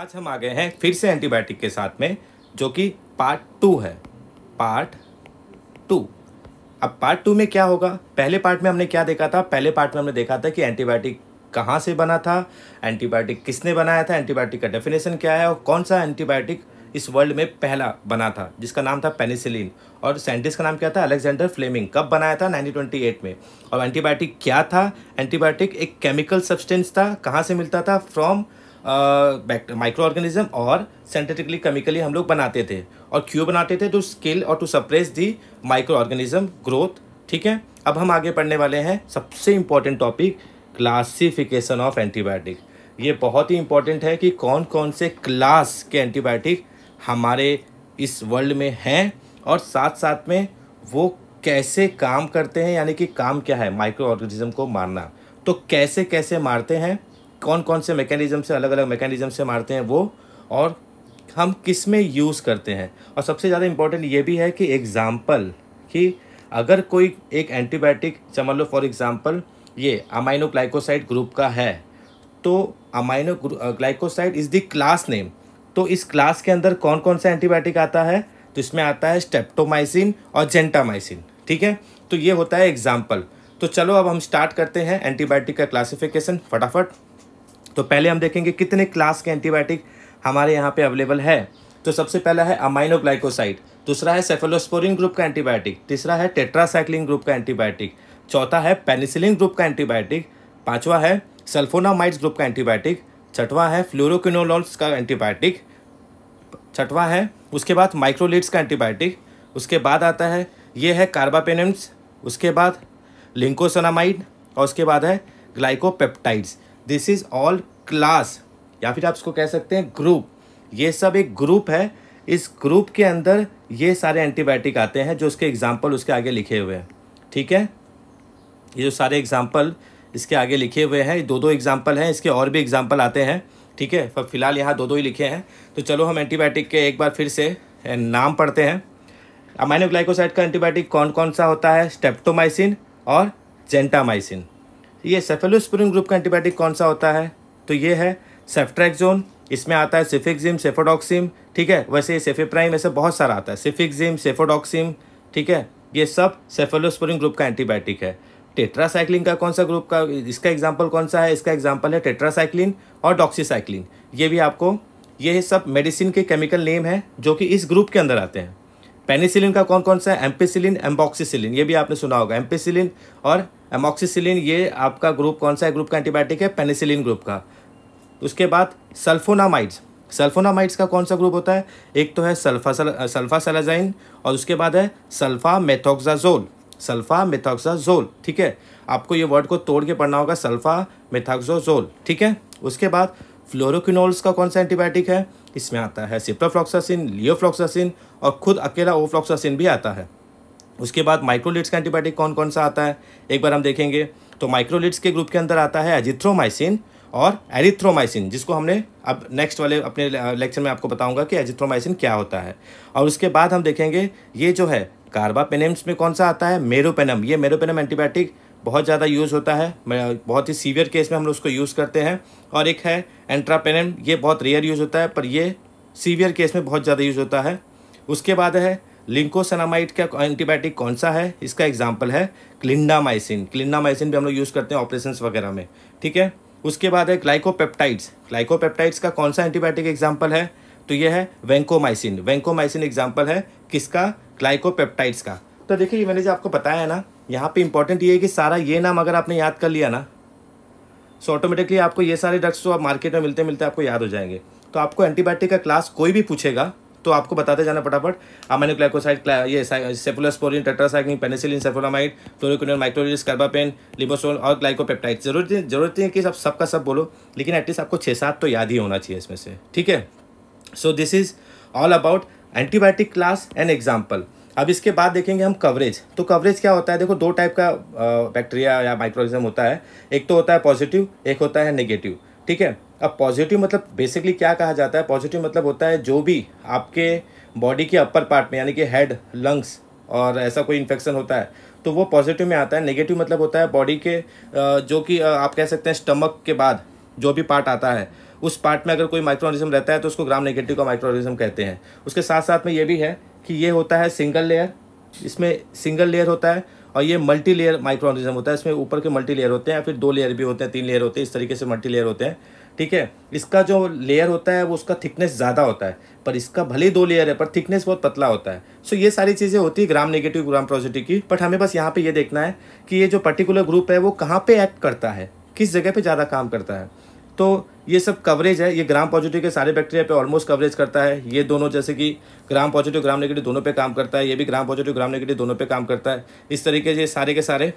आज हम आ गए हैं फिर से एंटीबायोटिक के साथ में जो कि पार्ट टू है पार्ट टू अब पार्ट टू में क्या होगा पहले पार्ट में हमने क्या देखा था पहले पार्ट में हमने देखा था कि एंटीबायोटिक कहाँ से बना था एंटीबायोटिक किसने बनाया था एंटीबायोटिक का डेफिनेशन क्या है और कौन सा एंटीबायोटिक इस वर्ल्ड में पहला बना था जिसका नाम था पेनिसिलिन और साइंटिस्ट का नाम क्या था अलेक्जेंडर फ्लेमिंग कब बनाया था 1928 में और एंटीबायोटिक क्या था एंटीबायोटिक एक केमिकल सब्सटेंस था कहाँ से मिलता था फ्रॉम माइक्रो ऑर्गेनिज्म और सेंथेटिकली केमिकली हम लोग बनाते थे और क्यों बनाते थे टू स्किल और to suppress the microorganism growth ठीक है अब हम आगे पढ़ने वाले हैं सबसे important topic classification of antibiotic ये बहुत ही इम्पॉर्टेंट है कि कौन कौन से क्लास के एंटीबायोटिक हमारे इस वर्ल्ड में हैं और साथ साथ में वो कैसे काम करते हैं यानी कि काम क्या है माइक्रो ऑर्गेनिज्म को मारना तो कैसे कैसे मारते हैं कौन कौन से मैकेनिज़्म से अलग अलग मैकेनिज़्म से मारते हैं वो और हम किस में यूज़ करते हैं और सबसे ज़्यादा इम्पोर्टेंट ये भी है कि एग्ज़ाम्पल कि अगर कोई एक एंटीबायोटिक समझ लो फॉर एग्ज़ाम्पल ये अमाइनो ग्लाइकोसाइड ग्रुप का है तो aminoglycoside is the class name तो इस क्लास के अंदर कौन कौन सा एंटीबायोटिक आता है तो इसमें आता है स्टेप्टोमाइसिन और जेंटामाइसिन ठीक है तो ये होता है एग्ज़ाम्पल तो चलो अब हम स्टार्ट करते हैं एंटीबायोटिक का क्लासिफिकेशन फटाफट तो पहले हम देखेंगे कितने क्लास के एंटीबायोटिक हमारे यहाँ पे अवेलेबल है तो सबसे पहला है अमाइनोग्लाइकोसाइड दूसरा है सेफेलोस्पोरिन ग्रुप का एंटीबायोटिक तीसरा है टेट्रासाइक्लिन ग्रुप का एंटीबायोटिक चौथा है पेनिसिलिन ग्रुप का एंटीबायोटिक पाँचवा है सल्फोनामाइड्स ग्रुप का एंटीबायोटिक छठवा है फ्लोरोक्विनोलॉल्स का एंटीबायोटिक छठवा है उसके बाद माइक्रोलिट्स का एंटीबायोटिक उसके बाद आता है ये है कार्बापेनम्स उसके बाद लिंकोसनामाइड और उसके बाद है glycopeptides this is all class या फिर आप इसको कह सकते हैं ग्रुप ये सब एक ग्रुप है इस ग्रुप के अंदर ये सारे एंटीबायोटिक आते हैं जो उसके एग्जाम्पल उसके आगे लिखे हुए हैं ठीक है ये जो सारे एग्जाम्पल इसके आगे लिखे हुए हैं दो दो एग्जाम्पल हैं इसके और भी एग्जाम्पल आते हैं ठीक है पर फिलहाल यहाँ दो दो ही लिखे हैं तो चलो हम एंटीबायोटिक के एक बार फिर से नाम पढ़ते हैं अमाइनोग्लाइकोसाइड का एंटीबायोटिक कौन कौन सा होता है स्टेप्टोमाइसिन और जेंटामाइसिन ये सेफेलोस्पोरिन ग्रुप का एंटीबायोटिक कौन सा होता है तो ये है सेफ्ट्रैक्जोन इसमें आता है सिफिक्जिम सेफोडॉक्सिम ठीक है वैसे सेफेप्राइम ऐसे बहुत सारा आता है सिफिक्जिम सेफोडॉक्सिम ठीक है ये सब सेफेलोस्पोरिन ग्रुप का एंटीबायोटिक है टेट्रासाइक्लिन का कौन सा ग्रुप का इसका एग्जाम्पल कौन सा है इसका एग्जाम्पल है टेट्रासाइक्लिन और डॉक्सीसाइक्लिन ये भी आपको ये सब मेडिसिन के केमिकल नेम है जो कि इस ग्रुप के अंदर आते हैं पेनिसिलिन का कौन कौन सा है एम्पिसिलिन एम्बॉक्सीसिलिन ये भी आपने सुना होगा एम्पिसिलिन और एमोक्सीसिलिन ये आपका ग्रुप कौन सा है ग्रुप का एंटीबायोटिक है पेनिसिलिन ग्रुप का उसके बाद सल्फोनामाइड्स सल्फोनामाइड्स का कौन सा ग्रुप होता है एक तो है सल्फा सल्फासलाजाइन और उसके बाद है सल्फा मेथोक्साजोल सल्फा मेथोक्साजोल ठीक है आपको ये वर्ड को तोड़ के पढ़ना होगा सल्फा मेथोक्जाजोल ठीक है उसके बाद फ्लोरोक्विनोल्स का कौन सा एंटीबायोटिक है इसमें आता है सिप्रोफ्लॉक्सासिन लियोफ्लॉक्सासिन और खुद अकेला ओफ्लॉक्सासिन भी आता है उसके बाद माइक्रोलिट्स का एंटीबायोटिक कौन कौन सा आता है एक बार हम देखेंगे तो माइक्रोलिट्स के ग्रुप के अंदर आता है एजिथ्रोमाइसिन और एरिथ्रोमाइसिन जिसको हमने अब नेक्स्ट वाले अपने लेक्चर में आपको बताऊंगा कि एजिथ्रोमाइसिन क्या होता है और उसके बाद हम देखेंगे ये जो है कार्बापेनेम्स में कौन सा आता है मेरोपेनम ये मेरोपेनम एंटीबायोटिक बहुत ज़्यादा यूज़ होता है बहुत ही सीवियर केस में हम लोग उसको यूज़ करते हैं और एक है एंट्रापेनम ये बहुत रेयर यूज़ होता है पर ये सीवियर केस में बहुत ज़्यादा यूज़ होता है उसके बाद है लिंकोसेनामाइट का एंटीबायोटिक कौन सा है इसका एग्जाम्पल है क्लिंडामाइसिन क्लिंडामाइसिन भी हम लोग यूज़ करते हैं ऑपरेशन वगैरह में ठीक है उसके बाद है ग्लाइकोपेप्टाइड्स ग्लाइकोपेप्टाइड्स का कौन सा एंटीबायोटिक एग्जाम्पल है तो ये है वेंकोमाइसिन वेंकोमाइसिन एग्जाम्पल है किसका ग्लाइकोपेप्टाइड्स का तो देखिए ये मैंने जो आपको बताया है ना यहाँ पे इंपॉर्टेंट ये है कि सारा ये नाम अगर आपने याद कर लिया ना सो ऑटोमेटिकली आपको ये सारे ड्रग्स तो आप मार्केट में मिलते मिलते आपको याद हो जाएंगे तो आपको एंटीबायोटिक का क्लास कोई भी पूछेगा तो आपको बताते जाना फटाफट अमाइनो क्लाइकोसाइड ये सेफुलस्पोरिन टेट्रासाइक्लिन पेनिसिलिन सेफोलामाइड फ्लोरिक्विनोन माइक्रोलिस कार्बापेन लिबोसोल और ग्लाइकोपेप्टाइड जरूरत जरूरत है कि सब सबका सब बोलो लेकिन एटलीस्ट आपको छः सात तो याद ही होना चाहिए इसमें से ठीक है so this is all about antibiotic class and example अब इसके बाद देखेंगे हम कवरेज तो कवरेज क्या होता है देखो दो टाइप का बैक्टीरिया या माइक्रोऑर्गेनिज्म होता है एक तो होता है पॉजिटिव एक होता है नेगेटिव ठीक है अब पॉजिटिव मतलब बेसिकली क्या कहा जाता है पॉजिटिव मतलब होता है जो भी आपके बॉडी के अपर पार्ट में यानी कि हेड लंग्स और ऐसा कोई इन्फेक्शन होता है तो वो पॉजिटिव में आता है नेगेटिव मतलब होता है बॉडी के जो कि आप कह सकते हैं स्टमक के बाद जो भी पार्ट आता है उस पार्ट में अगर कोई माइक्रो ऑर्गेनिज्म रहता है तो उसको ग्राम नेगेटिव का माइक्रो ऑर्गेनिज्म कहते हैं उसके साथ साथ में ये भी है कि ये होता है सिंगल लेयर इसमें सिंगल लेयर होता है और ये मल्टी लेयर माइक्रो ऑर्गेनिज्म होता है इसमें ऊपर के मल्टी लेयर होते हैं फिर दो लेयर भी होते हैं तीन लेयर होते हैं इस तरीके से मल्टी लेयर होते हैं ठीक है इसका जो लेयर होता है वो उसका थिकनेस ज़्यादा होता है पर इसका भले दो लेयर है पर थिकनेस बहुत पतला होता है सो ये सारी चीज़ें होती है ग्राम नेगेटिव ग्राम पॉजिटिव की बट हमें बस यहाँ पे ये देखना है कि ये जो पर्टिकुलर ग्रुप है वो कहाँ पे एक्ट करता है किस जगह पे ज़्यादा काम करता है तो ये सब कवरेज है ये ग्राम पॉजिटिव के सारे बैक्टीरिया पे ऑलमोस्ट कवरेज करता है ये दोनों जैसे कि ग्राम पॉजिटिव ग्राम नेगेटिव दोनों पे काम करता है ये भी ग्राम पॉजिटिव ग्राम नेगेटिव दोनों पे काम करता है इस तरीके से सारे के सारे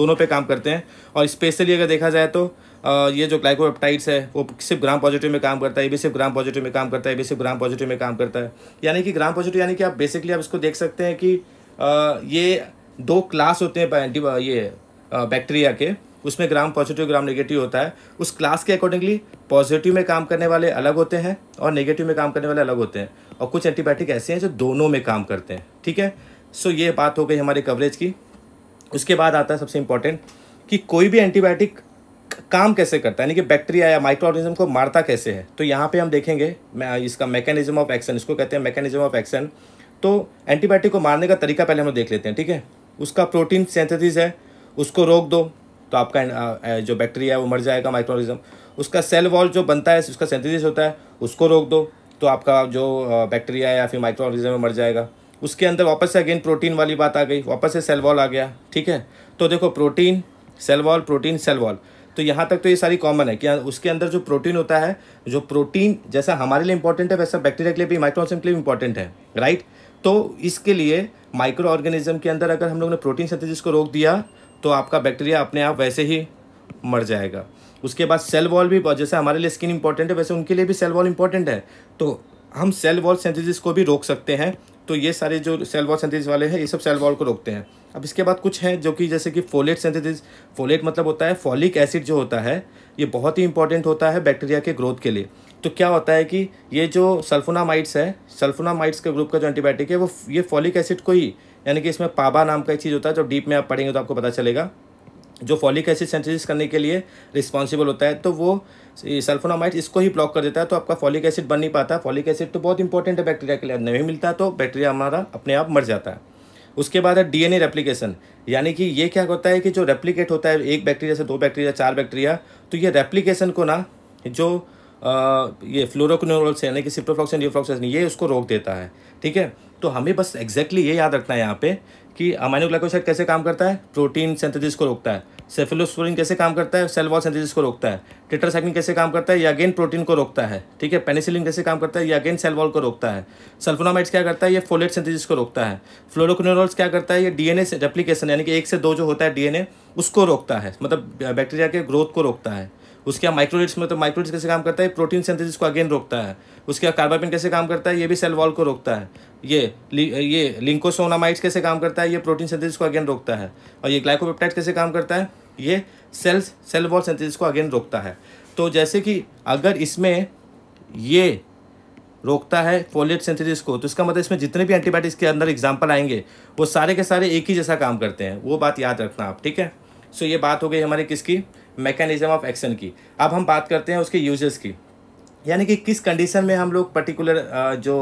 दोनों पे काम करते हैं और स्पेशली अगर देखा जाए तो ये जो ग्लाइकोपेप्टाइड्स है वो सिर्फ ग्राम पॉजिटिव में काम करता है ये भी सिर्फ ग्राम पॉजिटिव में काम करता है ये भी सिर्फ ग्राम पॉजिटिव में काम करता है यानी कि ग्राम पॉजिटिव यानी कि आप बेसिकली आप इसको देख सकते हैं कि ये दो क्लास होते हैं ये बैक्टीरिया के उसमें ग्राम पॉजिटिव ग्राम नेगेटिव होता है उस क्लास के अकॉर्डिंगली पॉजिटिव में काम करने वाले अलग होते हैं और नेगेटिव में काम करने वाले अलग होते हैं और कुछ एंटीबायोटिक ऐसे हैं जो दोनों में काम करते हैं ठीक है सो ये बात हो गई हमारी कवरेज की उसके बाद आता है सबसे इम्पॉर्टेंट कि कोई भी एंटीबायोटिक काम कैसे करता है यानी कि बैक्टीरिया या माइक्रो ऑर्गेनिज्म को मारता कैसे है तो यहाँ पे हम देखेंगे इसका मैकेनिज्म ऑफ एक्शन इसको कहते हैं मैकेनिज्म ऑफ एक्शन तो एंटीबायोटिक को मारने का तरीका पहले हम लोग देख लेते हैं ठीक है उसका प्रोटीन सेंथेसिस है उसको रोक दो तो आपका जो बैक्टीरिया है वो मर जाएगा माइक्रो ऑर्गेनिज्म उसका सेल वॉल जो बनता है उसका सेंथेसिस होता है उसको रोक दो तो आपका जो बैक्टीरिया या फिर माइक्रो ऑर्गेनिज्म मर जाएगा उसके अंदर वापस से अगेन प्रोटीन वाली बात आ गई वापस से सेल वॉल आ गया ठीक है तो देखो protein cell wall protein cell wall तो यहाँ तक तो ये सारी कॉमन है कि उसके अंदर जो प्रोटीन होता है जो प्रोटीन जैसा हमारे लिए इंपॉर्टेंट है वैसा बैक्टीरिया के लिए भी माइक्रोऑर्गेनिज्म के लिए इंपॉर्टेंट है राइट तो इसके लिए माइक्रो ऑर्गेनिज्म के अंदर अगर हम लोग ने प्रोटीन सेंथेसिस को रोक दिया तो आपका बैक्टीरिया अपने आप वैसे ही मर जाएगा उसके बाद सेल वॉल भी जैसे हमारे लिए स्किन इंपॉर्टेंट है वैसे उनके लिए भी सेल वॉल इंपॉर्टेंट है तो हम सेल वॉल सेंथेसिस को भी रोक सकते हैं तो ये सारे जो सेल वॉल सेंथेसिस वाले हैं ये सब सेल वॉल को रोकते हैं अब इसके बाद कुछ है जो कि जैसे कि फोलेट सेंथेसिस फोलेट मतलब होता है फॉलिक एसिड जो होता है ये बहुत ही इंपॉर्टेंट होता है बैक्टीरिया के ग्रोथ के लिए तो क्या होता है कि ये जो सल्फोनामाइड्स है सल्फोनामाइड्स के ग्रुप का जो एंटीबायोटिक है वो ये फॉलिक एसिड को ही यानी कि इसमें पाबा नाम का एक चीज़ होता है जो डीप में आप पढ़ेंगे तो आपको पता चलेगा जो फॉलिक एसिड सेंथेसिस करने के लिए रिस्पॉन्सिबल होता है तो वो सल्फोनामाइड इसको ही ब्लॉक कर देता है तो आपका फॉलिक एसिड बन नहीं पाता फॉलिक एसिड तो बहुत इंपॉर्टेंट है बैक्टीरिया के लिए नहीं मिलता तो बैक्टीरिया हमारा अपने आप मर जाता है उसके बाद है डीएनए रेप्लिकेशन यानी कि ये क्या होता है कि जो रेप्लिकेट होता है एक बैक्टीरिया से दो बैक्टीरिया चार बैक्टीरिया तो ये रेप्लिकेशन को ना जो आ, ये फ्लोरोक्नोरल्स यानी कि सिप्रोफ्लॉक्सन यूफ्लॉक्सन ये उसको रोक देता है ठीक है तो हमें बस एग्जैक्टली exactly ये याद रखना है यहाँ पे कि अमाइनो ग्लाइकोसाइड कैसे काम करता है प्रोटीन सेंथेसिस को रोकता है सेफिलोस्पोरिन कैसे काम करता है सेल वॉल सेंथेसिस को रोकता है टेट्रासाइक्लिन कैसे काम करता है या अगेन प्रोटीन को रोकता है ठीक है पेनिसिलिन कैसे काम करता है या अगेन सेल वॉल को रोकता है सल्फोनामाइड्स क्या करता है ये फोलेट सेंथेसिस को रोकता है फ्लोरोक्नोरॉल्स क्या करता है ये डीएनए रेप्लिकेशन यानी कि एक से दो जो होता है डीएनए उसको रोकता है मतलब बैक्टीरिया के ग्रोथ को रोकता है उसके यहाँ माइक्रोलिट्स में तो माइक्रोलिट्स कैसे काम करता है प्रोटीन सेंथेसिस को अगेन रोकता है उसके यहाँ कार्बापिन कैसे काम करता है ये भी सेल वॉल को रोकता है ये ये लिंकोसोनामाइट्स कैसे काम करता है ये प्रोटीन सिंथेसिस को अगेन रोकता है और ये ग्लाइकोपेप्टाइड कैसे काम करता है ये सेल्स सेल वॉल सिंथेसिस को अगेन रोकता है तो जैसे कि अगर इसमें ये रोकता है फोलियट सिंथेसिस को तो इसका मतलब इसमें जितने भी एंटीबायोटिक्स के अंदर एग्जाम्पल आएंगे वो सारे के सारे एक ही जैसा काम करते हैं वो बात याद रखना आप ठीक है सो so, ये बात हो गई हमारे किसकी मैकेनिज्म ऑफ एक्शन की अब हम बात करते हैं उसके यूजेस की यानी कि किस कंडीशन में हम लोग पर्टिकुलर जो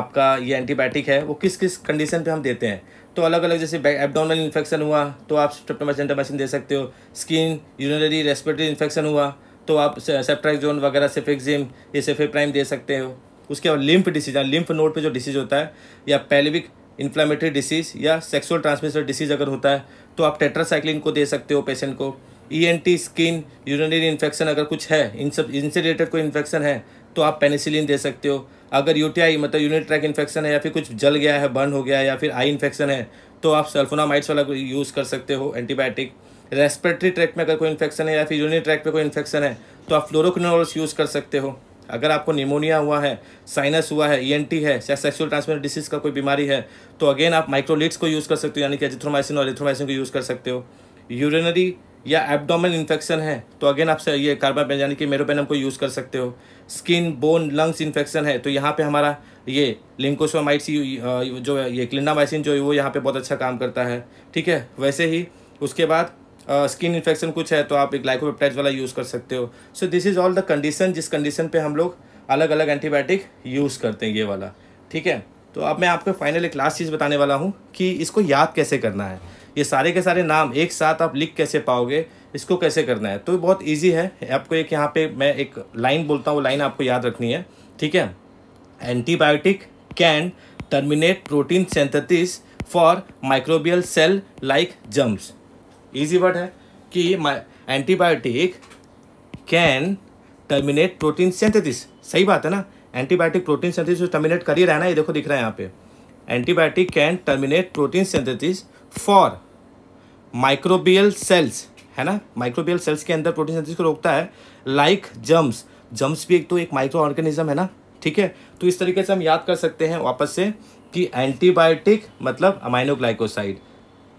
आपका ये एंटीबायोटिक है वो किस किस कंडीशन पे हम देते हैं तो अलग अलग जैसे एबडोमिनल इन्फेक्शन हुआ तो आप स्ट्रेप्टोमाइसिन दे सकते हो स्किन यूरिनरी रेस्पिरेटरी इन्फेक्शन हुआ तो आप सेप्ट्राइजोन वगैरह सेफेक्जिम ये प्राइम दे सकते हो उसके बाद लिम्फ डिसीज लिम्फ नोड पे जो डिसीज होता है या पेलिविक इन्फ्लामेटरी डिसीज या सेक्सुअल ट्रांसमिशन डिसीज अगर होता है तो आप टेट्रासाइक्लिन को दे सकते हो पेशेंट को ईएनटी स्किन यूरिनरी इन्फेक्शन अगर कुछ है इन सब इनसे रिलेटेड कोई इन्फेक्शन है तो आप पेनिसिलिन दे सकते हो अगर यूटीआई मतलब यूनिट ट्रैक इन्फेक्शन है या फिर कुछ जल गया है बर्न हो गया है या फिर आई इन्फेक्शन है तो आप सल्फोनामाइड्स वाला यूज़ कर सकते हो एंटीबायोटिक रेस्पिरेटरी ट्रैक में अगर कोई इन्फेक्शन है या फिर यूनिट ट्रैक में कोई इन्फेक्शन है तो आप फ्लोरोक्नोरस यूज़ कर सकते हो अगर आपको निमोनिया हुआ है साइनस हुआ है टी e है या सेक्सुअल ट्रांसमिटेड डिसीज़ का कोई बीमारी है तो अगेन आप माइक्रोलिट्स को यूज़ कर सकते हो यानी कि एजिथ्रोमाइसिन और एथ्रोमाइसिन को यूज़ कर सकते हो यूरिनरी या एबडोमल इन्फेक्शन है तो अगेन आप ये कार्बापेन यानी कि मेरोपेनम को यूज़ कर सकते हो स्किन बोन लंग्स इन्फेक्शन है तो यहाँ पे हमारा ये लिंकोसोमाइट्स जो ये क्लिंडामाइसिन जो है वो यहाँ पे बहुत अच्छा काम करता है ठीक है वैसे ही उसके बाद स्किन uh, इन्फेक्शन कुछ है तो आप एक लाइकोपेप्टाइज वाला यूज़ कर सकते हो so this is all the condition जिस कंडीशन पे हम लोग अलग अलग एंटीबायोटिक यूज़ करते हैं ये वाला ठीक है तो अब मैं आपको फाइनल एक लास्ट चीज़ बताने वाला हूँ कि इसको याद कैसे करना है ये सारे के सारे नाम एक साथ आप लिख कैसे पाओगे इसको कैसे करना है तो बहुत ईजी है आपको एक यहाँ पे मैं एक लाइन बोलता हूँ लाइन आपको याद रखनी है ठीक है antibiotic can terminate protein synthesis for microbial cell like germs easy word है कि antibiotic can terminate protein synthesis सही बात है ना एंटीबायोटिक प्रोटीन सेंथेटिस टर्मिनेट कर ही रहना ये देखो दिख रहा है यहाँ पे antibiotic can terminate protein synthesis for microbial cells है ना माइक्रोबियल सेल्स के अंदर प्रोटीन सिंथेसिस को रोकता है लाइक जम्स जम्स भी एक तो एक माइक्रो ऑर्गेनिज्म है ना ठीक है तो इस तरीके से हम याद कर सकते हैं वापस से कि एंटीबायोटिक मतलब अमाइनोग्लाइकोसाइड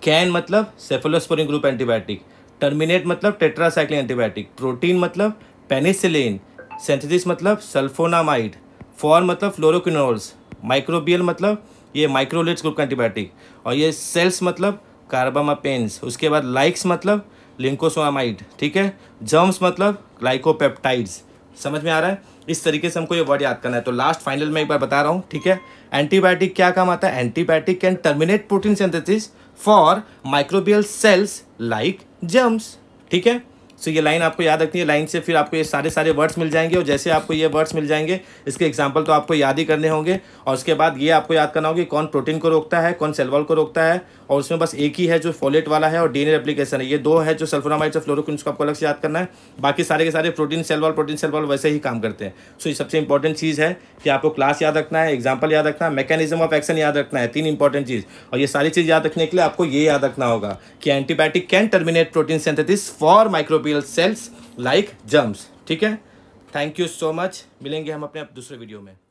कैन मतलब सेफोलोस्पोरिंग ग्रुप एंटीबायोटिक टर्मिनेट मतलब टेट्रासाइक्लिन एंटीबायोटिक प्रोटीन मतलब पेनिसिलिन सेंथेसिस मतलब सल्फोनामाइड फॉर मतलब फ्लोरोक्विनोल्स माइक्रोबियल मतलब ये माइक्रोलेट्स ग्रुप का एंटीबायोटिक और ये सेल्स मतलब कार्बामापेन्स उसके बाद लाइक्स मतलब लिंकोसोमाइड ठीक है जर्म्स मतलब ग्लाइकोपेप्टाइड्स समझ में आ रहा है इस तरीके से हमको ये वर्ड याद करना है तो लास्ट फाइनल में एक बार बता रहा हूँ ठीक है एंटीबायोटिक क्या काम आता है antibiotic can terminate protein synthesis for microbial cells like germs ठीक है सो ये लाइन आपको याद रखनी है लाइन से फिर आपको ये सारे सारे वर्ड्स मिल जाएंगे और जैसे आपको ये वर्ड्स मिल जाएंगे इसके एग्जाम्पल तो आपको याद ही करने होंगे और उसके बाद ये आपको याद करना होगा कि कौन प्रोटीन को रोकता है कौन सेलवॉल को रोकता है और उसमें बस एक ही है जो फॉलेट वाला है और डी एप्लीकेशन है ये दो है जो सल्फोनामाइड्स और फ्लोरोक्विन को आपको अलग से याद करना है बाकी सारे के सारे प्रोटीन सेलवॉल प्रोटीन सेलवॉल वैसे ही काम करते हैं सो ये सबसे इंपॉर्टेंट चीज़ है कि आपको क्लास याद रखना है एग्जाम्पल याद रखना है मैकेनिज्म ऑफ एक्शन याद रखना है तीन इंपॉर्टेंट चीज़ और ये सारी चीज़ याद रखने के लिए आपको ये याद रखना होगा कि antibiotic can terminate protein synthesis for microbial bacterial cells like germs ठीक है थैंक यू सो मच मिलेंगे हम अपने दूसरे वीडियो में